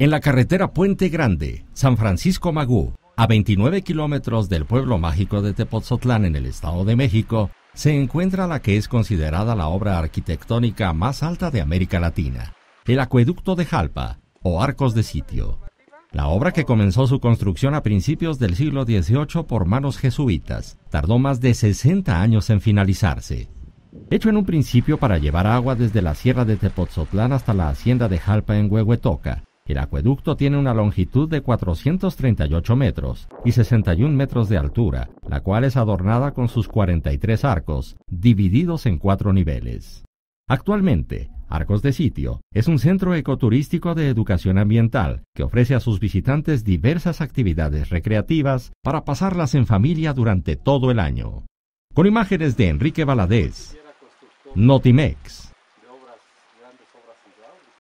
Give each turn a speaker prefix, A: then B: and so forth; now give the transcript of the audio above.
A: En la carretera Puente Grande, San Francisco Magú, a 29 kilómetros del pueblo mágico de Tepozotlán en el Estado de México, se encuentra la que es considerada la obra arquitectónica más alta de América Latina, el Acueducto de Jalpa, o Arcos de Sitio. La obra que comenzó su construcción a principios del siglo XVIII por manos jesuitas tardó más de 60 años en finalizarse. Hecho en un principio para llevar agua desde la sierra de Tepozotlán hasta la hacienda de Jalpa en Huehuetoca, el acueducto tiene una longitud de 438 metros y 61 metros de altura, la cual es adornada con sus 43 arcos, divididos en cuatro niveles. Actualmente, Arcos de Sitio es un centro ecoturístico de educación ambiental que ofrece a sus visitantes diversas actividades recreativas para pasarlas en familia durante todo el año. Con imágenes de Enrique Valadez,
B: Notimex.